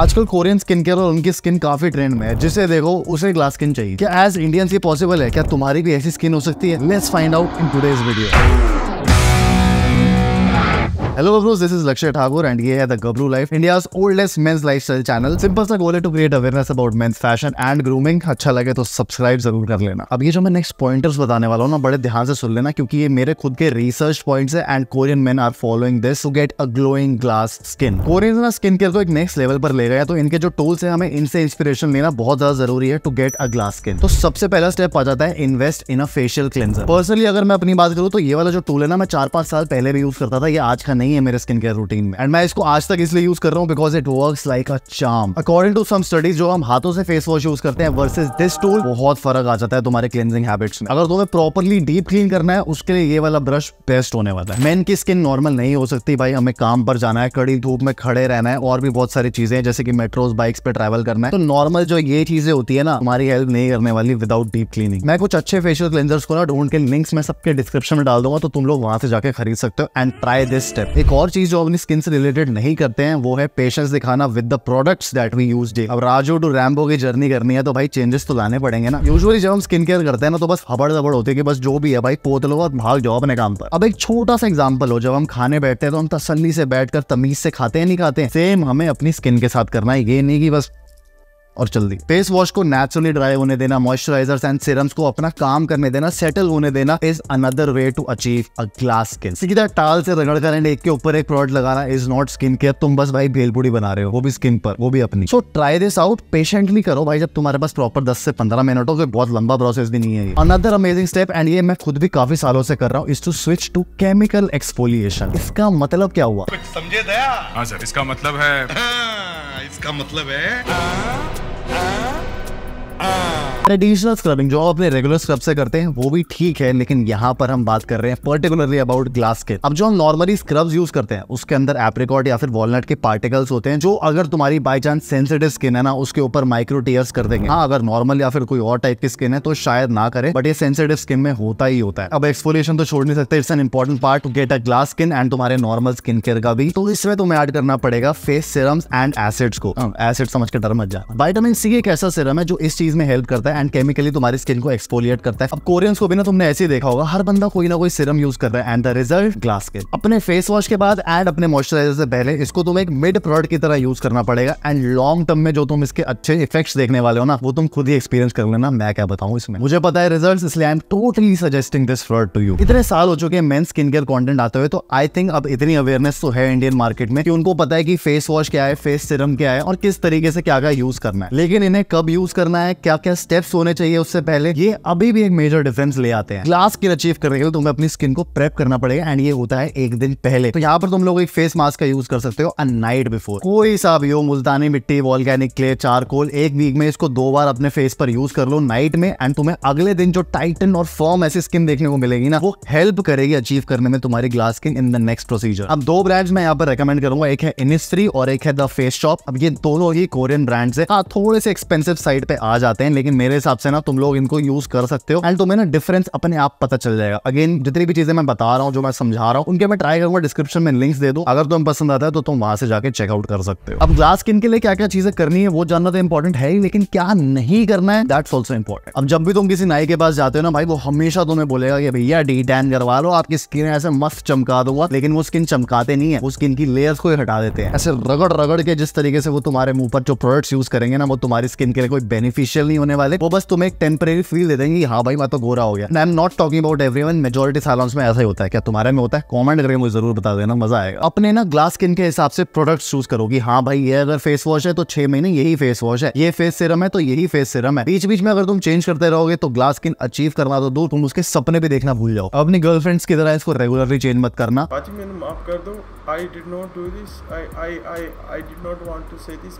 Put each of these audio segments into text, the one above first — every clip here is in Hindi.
आजकल कोरियन स्किन केयर और उनकी स्किन काफी ट्रेंड में है जिसे देखो उसे ग्लास स्किन चाहिए क्या एज इंडियंस ये पॉसिबल है क्या तुम्हारी भी ऐसी स्किन हो सकती है let's find out in today's video hello Gabrus, this is Lakshya Thakur and ye hai The Gabru Life, India's oldest men's lifestyle channel. सा गोल है to create awareness about men's fashion and grooming अच्छा लगे तो सब्सक्राइब जरूर कर लेना अब ये जो मैं नेक्स्ट पॉइंटर्स बताने वाला हूँ ना बड़े ध्यान से सुन लेना क्योंकि ये मेरे खुद के रिसर्च पॉइंट्स है and Korean men are following this to get a glowing glass skin Korean ना स्किन केयर को एक नेक्स्ट लेवल पर ले गया तो इनके जो टूल्स है हमें इनसे इंस्पिरेशन लेना बहुत ज्यादा जरूरी है to get a glass skin तो सबसे पहला स्टेप आ जाता है invest in a facial cleanser personally अगर मैं अपनी बात करूँ तो ये वाला जो टूल है ना मैं चार पांच साल पहले भी यूज करता था ये आज का नहीं नहीं है मेरे स्किन केयर रूटीन में एंड मैं इसको आज तक इसलिए यूज कर रहा हूँ because it work like a charm according to some studies जो हम हाथों से फेस वॉश यूज करते हैं वर्सेज दिस टूल बहुत फर्क आ जाता है तुम्हारे क्लेंजिंग हैबिट्स में अगर तुम्हें प्रॉपरली डीप क्लीन करना है उसके लिए ये वाला ब्रश बेस्ट होने वाला है मैन की स्किन नॉर्मल नहीं हो सकती भाई हमें काम पर जाना है कड़ी धूप में खड़े रहना है और भी बहुत सारी चीजें जैसे कि मेट्रोज बाइक्स पे ट्रेवल करना है तो नॉर्मल जो ये चीजें होती है ना हमारी हेल्प नहीं करने वाली विदाउट डीप क्लीनिंग मैं कुछ अच्छे फेशियल क्लेंजर्स को ना ढूंढ के लिंक्स मैं सबके डिस्क्रिप्शन में डाल दूंगा तो तुम लोग वहां से जाकर खरीद सकते हो एंड ट्राई दिस स्टेप एक और चीज जो अपनी स्किन से रिलेटेड नहीं करते हैं वो है पेशेंस दिखाना with the products that we use day अब राजो टू रैम्बो की जर्नी करनी है तो भाई चेंजेस तो लाने पड़ेंगे ना यूजुअली जब हम स्किन केयर करते हैं ना तो बस हबड़ दबड़ होती है कि बस जो भी है भाई पोतलो और भाग जाओ अपने काम पर अब एक छोटा सा एग्जाम्पल हो जब हम खाने बैठते हैं तो हम तसली से बैठ तमीज से खाते हैं नहीं खाते हैं सेम हमें अपनी स्किन के साथ करना है ये नहीं की बस और जल्दी फेस वॉश को नेचुरली ड्राई होने देना मॉइस्चराइजर एंड सिरम्स को अपना काम करने देना सेटल होने देना is another way to achieve a glass skin सीधा टाल से रगड़ कर एक के ऊपर एक प्रोडक्ट लगाना इज नॉट स्किन केयर तुम बस भाई भेलपुड़ी बना रहे हो वो भी स्किन पर वो भी अपनी so try this out patiently करो भाई जब तुम्हारे पास प्रॉपर दस से पंद्रह मिनट हो तो बहुत लंबा प्रोसेस भी नहीं है अनदर अमेजिंग स्टेप एंड ये मैं खुद भी काफी सालों से कर रहा हूँ is to switch to chemical exfoliation इसका मतलब क्या हुआ समझे दया हाँ सर इसका मतलब है हाँ, इसका मतलब है आ... हाँ। Huh? ट्रेडिशनल हाँ। स्क्रबिंग जो अपने रेगुलर स्क्रब से करते हैं वो भी ठीक है लेकिन यहाँ पर हम बात कर रहे हैं पर्टिकुलरली अबाउट ग्लास के अब जो हम नॉर्मली स्क्रब्स यूज करते हैं उसके अंदर एप्रिकॉट या फिर वॉलनट के पार्टिकल्स होते हैं जो अगर तुम्हारी बाई चांस सेंसिटिव स्किन है ना उसके ऊपर माइक्रो टीयर्स कर देंगे हाँ अगर नॉर्मल या फिर कोई और टाइप की स्किन है तो शायद ना करें बट ये सेंसिटिव स्किन में होता ही होता है अब एक्सपोलेशन तो छोड़ नहीं सकते it's an important part to get a glass skin and तुम्हारे नॉर्मल स्किन केयर का भी तो इसमें तुम्हें ऐड करना पड़ेगा फेस सिरम्स एंड एसिड्स को एसिड हाँ, समझ के डर मत जाए वाइटामिन सी एक ऐसा सिरम है जो इस चीज चीज में हेल्प करता है एंड केमिकली तुम्हारी स्किन को एक्सपोलियट करता है अब कोरियंस को भी ना तुमने ऐसे देखा होगा हर बंदा कोई ना कोई सिरम यूज कर रहा है एंड द रिजल्ट ग्लास के अपने फेस वॉश के बाद एंड अपने मॉइस्चराइजर से पहले इसको तुम एक मिड प्रोडक्ट की तरह यूज करना पड़ेगा एंड लॉन्ग टर्म में जो तुम इसके अच्छे इफेक्ट्स देखने वाले हो ना वो तुम खुद ही एक्सपीरियंस कर लेना मैं क्या बताऊँ इसमें मुझे पता है रिजल्ट इसलिए I am totally suggesting this product to you इतने साल हो चुके हैं मेन स्किन केयर कॉन्टेंट आते हुए तो आई थिंक अब इतनी अवेयरनेस तो है इंडियन मार्केट में कि उनको पता है कि फेस वॉश क्या है फेस सिरम क्या है और किस तरीके से क्या क्या यूज करना है लेकिन इन्हें कब यूज करना है क्या क्या स्टेप्स होने चाहिए उससे पहले ये अभी भी एक मेजर डिफरेंस ले आते हैं ग्लास स्किन अचीव करने के लिए तुम्हें अपनी स्किन को प्रेप करना पड़ेगा एंड ये होता है एक दिन पहले तो यहाँ पर तुम लोग एक फेस मास्क का यूज कर सकते हो अ नाइट बिफोर कोई सा भी हो Multani mitti volcanic clay charcoal एक वीक में इसको दो बार अपने फेस पर यूज कर लो नाइट में एंड तुम्हें अगले दिन जो टाइटन और फॉर्म ऐसी स्किन देखने को मिलेगी ना वो हेल्प करेगी अचीव करने में तुम्हारी glass skin in the next procedure अब दो ब्रांड्स मैं यहाँ पर रेकमेंड करूंगा एक है इनिस्ट्री और एक है द फेस शॉप अब ये दोनों ही कोरियन ब्रांड्स है हाँ थोड़े से एक्सपेंसिव साइड पे आ जाते जाते हैं लेकिन मेरे हिसाब से ना तुम लोग इनको यूज कर सकते हो एंड तुम्हें ना डिफरेंस अपने आप पता चल जाएगा अगेन जितनी भी चीजें मैं बता रहा हूँ जो मैं समझा रहा हूँ उनके मैं ट्राई करूंगा डिस्क्रिप्शन में लिंक्स दे दो अगर तुम पसंद आता है तो तुम वहां से जाकर चेकआउट कर सकते हो अब ग्लास स्किन के लिए क्या क्या चीजें करनी है वो जानना तो इंपॉर्टेंट है ही लेकिन क्या नहीं करना है दैट्स ऑल्सो इंपॉर्टेंट अब जब भी तुम किसी नाई के पास जाते हो ना भाई वो हमेशा तुम्हें बोलेगा कि भैया डी टैन करवा लो आपकी स्किन ऐसे मस्त चमका दूंगा लेकिन वो स्किन चमकाते नहीं है वो स्किन की लेयर्स को ही हटा देते हैं ऐसे रगड़ रगड़ के जिस तरीके से वो तुम्हारे मुंह पर जो प्रोडक्ट्स यूज करेंगे ना वो तुम्हारी स्किन के लिए कोई बेनिफिशियल ऑफिशियल नहीं होने वाले वो बस तुम्हें एक टेम्परेरी फील दे देंगे हाँ भाई मैं तो गोरा हो गया I am not talking about everyone majority सालों में ऐसा ही होता है क्या तुम्हारे में होता है कॉमेंट करके मुझे जरूर बता देना मजा आएगा अपने ना ग्लास स्किन के हिसाब से प्रोडक्ट चूज करोगी हाँ भाई ये अगर फेस वॉश है तो छह महीने यही फेस वॉश है ये फेस सिरम है तो यही फेस सिरम है बीच बीच में अगर तुम चेंज करते रहोगे तो ग्लास स्किन अचीव करना तो दूर तुम उसके सपने भी देखना भूल जाओ अपनी गर्लफ्रेंड्स की तरह इसको रेगुलरली चेंज मत करना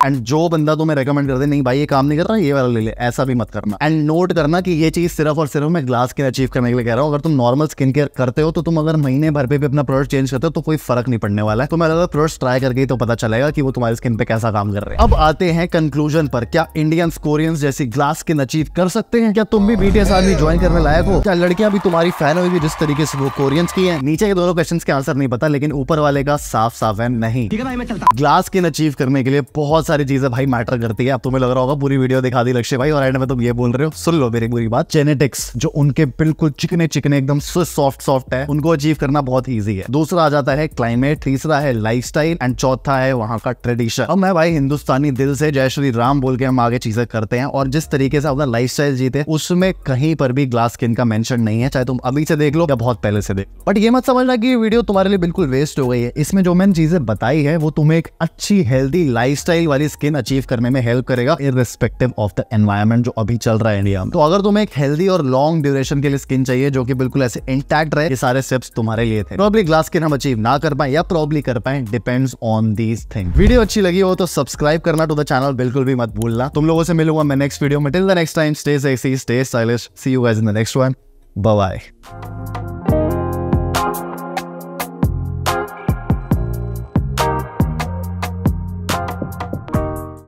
एंड जो बंदा तुम्हें रेकमेंड कर दे नहीं भाई ये काम नहीं कर रहा ये वाला ले ले ऐसा भी मत करना एंड नोट करना कि ये चीज़ सिर्फ और सिर्फ मैं ग्लास स्किन अचीव करने के लिए कह रहा हूँ अगर तुम नॉर्मल स्किन केयर करते हो तो तुम अगर महीने भर पे भी अपना प्रोडक्ट चेंज करते हो तो कोई फर्क नहीं पड़ने वाला है तुम्हें अलग अलग प्रोडक्ट ट्राई करके तो पता चलेगा कि वो तुम्हारी स्किन पे कैसा काम कर रहे हैं अब आते हैं कंक्लूजन पर क्या इंडियंस कोरियंस जैसी ग्लास स्किन अचीव कर सकते हैं क्या तुम भी बीटीएस आर्मी ज्वाइन करने लायक हो क्या लड़कियां भी तुम्हारी फैन होगी जिस तरीके से वो कोरियंस की है नीचे के दोनों क्वेश्चन के आंसर नहीं पता लेकिन ऊपर वाले का साफ साफ है नहीं ग्लास स्किन अचीव करने के लिए बहुत सारी चीजें भाई मैटर करती है अब तुम्हें लग रहा होगा पूरी वीडियो दिखा दी लक्ष्य अक्षय भाई और एंड में तुम ये बोल रहे हो सुन लो मेरी बुरी बात जेनेटिक्स जो उनके बिल्कुल चिकने चिकने एकदम सॉफ्ट सॉफ्ट है उनको अचीव करना बहुत ईजी है दूसरा आ जाता है क्लाइमेट तीसरा है लाइफ एंड चौथा है वहाँ का ट्रेडिशन अब मैं भाई हिंदुस्तानी दिल से जय श्री राम बोल के हम आगे चीजें करते हैं और जिस तरीके से अपना लाइफ स्टाइल जीते उसमें कहीं पर भी ग्लास स्किन का मेंशन नहीं है चाहे तुम अभी से देख लो या बहुत पहले से देख बट ये मत समझना कि वीडियो तुम्हारे लिए बिल्कुल वेस्ट हो गई है इसमें जो मैंने चीजें बताई है वो तुम्हें एक अच्छी हेल्दी लाइफ वाली स्किन अचीव करने में हेल्प करेगा in of the an environment जो अभी चल रहा है इंडिया में तो अगर तुम्हें एक हेल्दी और लॉन्ग ड्यूरेशन के लिए स्किन चाहिए जो कि बिल्कुल ऐसे इंटैक्ट रहे ये सारे स्टेप्स तुम्हारे लिए थे प्रॉब्ली ग्लास स्किन हम अचीव ना कर पाए या प्रॉब्ली कर पाए depends on these thing video अच्छी लगी हो तो सब्सक्राइब करना टू द चैनल बिल्कुल भी मत भूलना तुम लोगों से मिलूंगा मैं नेक्स्ट वीडियो में till the next time stay sexy stay stylish see you guys in the next one bye